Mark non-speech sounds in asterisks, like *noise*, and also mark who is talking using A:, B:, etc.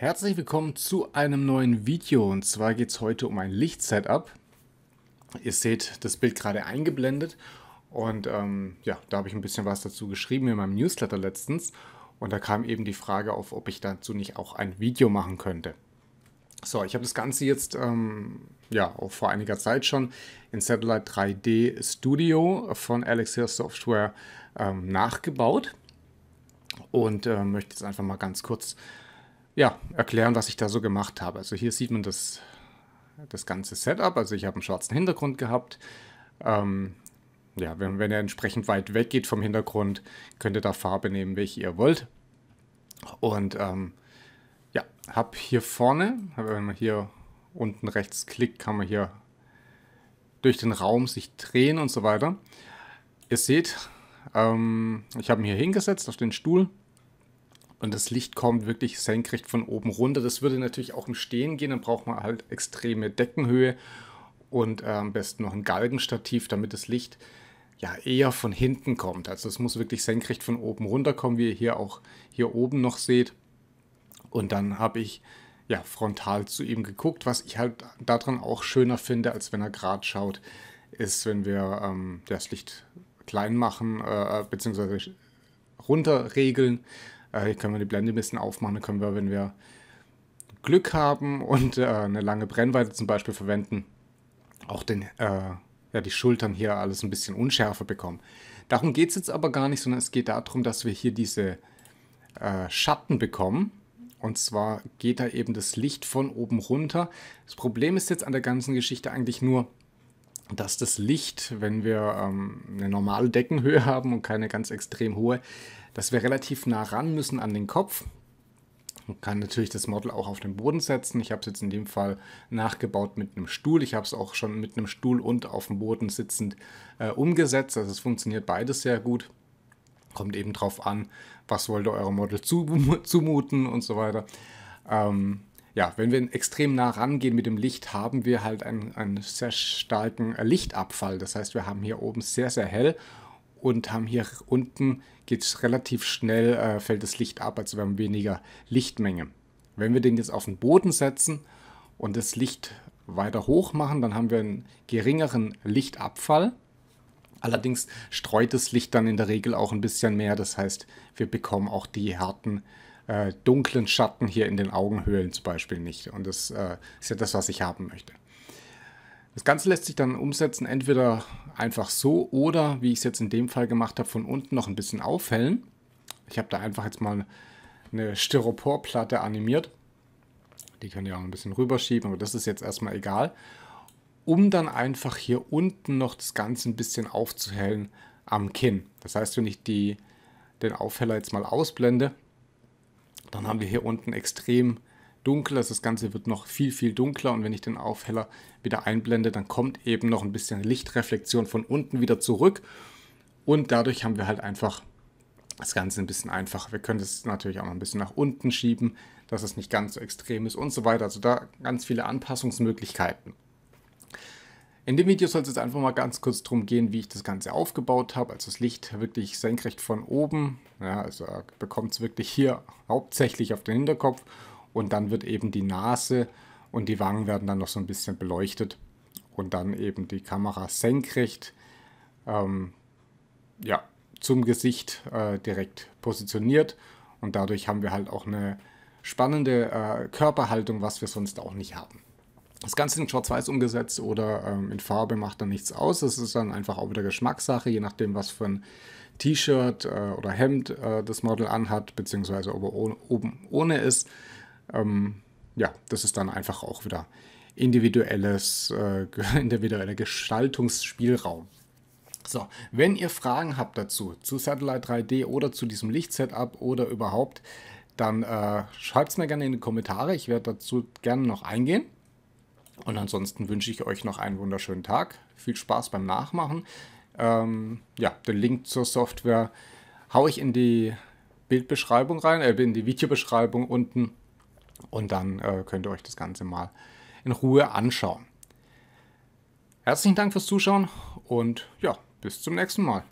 A: Herzlich willkommen zu einem neuen Video und zwar geht es heute um ein Lichtsetup. Ihr seht das Bild gerade eingeblendet und ähm, ja, da habe ich ein bisschen was dazu geschrieben in meinem Newsletter letztens und da kam eben die Frage auf, ob ich dazu nicht auch ein Video machen könnte. So, ich habe das Ganze jetzt ähm, ja auch vor einiger Zeit schon in Satellite 3D Studio von Alexia Software ähm, nachgebaut und äh, möchte jetzt einfach mal ganz kurz ja, erklären, was ich da so gemacht habe. Also hier sieht man das, das ganze Setup. Also ich habe einen schwarzen Hintergrund gehabt. Ähm, ja, wenn, wenn er entsprechend weit weg geht vom Hintergrund, könnt ihr da Farbe nehmen, welche ihr wollt. Und ähm, ja, habe hier vorne, wenn man hier unten rechts klickt, kann man hier durch den Raum sich drehen und so weiter. Ihr seht, ähm, ich habe ihn hier hingesetzt auf den Stuhl und das Licht kommt wirklich senkrecht von oben runter. Das würde natürlich auch im Stehen gehen, dann braucht man halt extreme Deckenhöhe und äh, am besten noch ein Galgenstativ, damit das Licht ja eher von hinten kommt. Also es muss wirklich senkrecht von oben runter kommen, wie ihr hier auch hier oben noch seht. Und dann habe ich ja frontal zu ihm geguckt, was ich halt daran auch schöner finde, als wenn er gerade schaut, ist, wenn wir ähm, das Licht klein machen äh, bzw. runterregeln äh, hier können wir die Blende ein bisschen aufmachen, dann können wir, wenn wir Glück haben und äh, eine lange Brennweite zum Beispiel verwenden, auch den, äh, ja, die Schultern hier alles ein bisschen unschärfer bekommen. Darum geht es jetzt aber gar nicht, sondern es geht darum, dass wir hier diese Schatten bekommen. Und zwar geht da eben das Licht von oben runter. Das Problem ist jetzt an der ganzen Geschichte eigentlich nur, dass das Licht, wenn wir ähm, eine normale Deckenhöhe *laughs* haben und keine ganz extrem hohe, dass wir relativ nah ran müssen an den Kopf. Man kann natürlich das Model auch auf den Boden setzen. Ich habe es jetzt in dem Fall nachgebaut mit einem Stuhl. Ich habe es auch schon mit einem Stuhl und auf dem Boden sitzend äh, umgesetzt. Also es funktioniert beides sehr gut. Kommt eben drauf an, was wollt ihr eurem Model *laughs* zumuten und so weiter. Ähm, ja, wenn wir extrem nah rangehen mit dem Licht, haben wir halt einen, einen sehr starken äh, Lichtabfall. Das heißt, wir haben hier oben sehr, sehr hell und haben hier unten, geht es relativ schnell, äh, fällt das Licht ab, also wir haben weniger Lichtmenge. Wenn wir den jetzt auf den Boden setzen und das Licht weiter hoch machen, dann haben wir einen geringeren Lichtabfall. Allerdings streut das Licht dann in der Regel auch ein bisschen mehr. Das heißt, wir bekommen auch die harten, äh, dunklen Schatten hier in den Augenhöhlen zum Beispiel nicht. Und das äh, ist ja das, was ich haben möchte. Das Ganze lässt sich dann umsetzen, entweder einfach so oder, wie ich es jetzt in dem Fall gemacht habe, von unten noch ein bisschen aufhellen. Ich habe da einfach jetzt mal eine Styroporplatte animiert. Die kann ich auch ein bisschen rüberschieben, aber das ist jetzt erstmal egal. Um dann einfach hier unten noch das Ganze ein bisschen aufzuhellen am Kinn. Das heißt, wenn ich die, den Aufheller jetzt mal ausblende, dann haben wir hier unten extrem dunkel. Also das Ganze wird noch viel, viel dunkler und wenn ich den Aufheller wieder einblende, dann kommt eben noch ein bisschen Lichtreflexion von unten wieder zurück und dadurch haben wir halt einfach das Ganze ein bisschen einfacher. Wir können es natürlich auch noch ein bisschen nach unten schieben, dass es nicht ganz so extrem ist und so weiter. Also da ganz viele Anpassungsmöglichkeiten. In dem Video soll es jetzt einfach mal ganz kurz darum gehen, wie ich das Ganze aufgebaut habe. Also das Licht wirklich senkrecht von oben. Ja, also bekommt es wirklich hier hauptsächlich auf den Hinterkopf und dann wird eben die Nase und die Wangen werden dann noch so ein bisschen beleuchtet. Und dann eben die Kamera senkrecht ähm, ja, zum Gesicht äh, direkt positioniert. Und dadurch haben wir halt auch eine spannende äh, Körperhaltung, was wir sonst auch nicht haben. Das Ganze in Schwarz-Weiß umgesetzt oder ähm, in Farbe macht dann nichts aus. Das ist dann einfach auch wieder Geschmackssache, je nachdem, was für ein T-Shirt äh, oder Hemd äh, das Model anhat, beziehungsweise ob er ohne, oben ohne ist ähm, ja, das ist dann einfach auch wieder individuelles, äh, *laughs* individueller Gestaltungsspielraum. So, wenn ihr Fragen habt dazu, zu Satellite 3D oder zu diesem Lichtsetup oder überhaupt, dann äh, schreibt es mir gerne in die Kommentare. Ich werde dazu gerne noch eingehen. Und ansonsten wünsche ich euch noch einen wunderschönen Tag. Viel Spaß beim Nachmachen. Ähm, ja, den Link zur Software haue ich in die Bildbeschreibung rein, äh, in die Videobeschreibung unten. Und dann äh, könnt ihr euch das Ganze mal in Ruhe anschauen. Herzlichen Dank fürs Zuschauen und ja, bis zum nächsten Mal.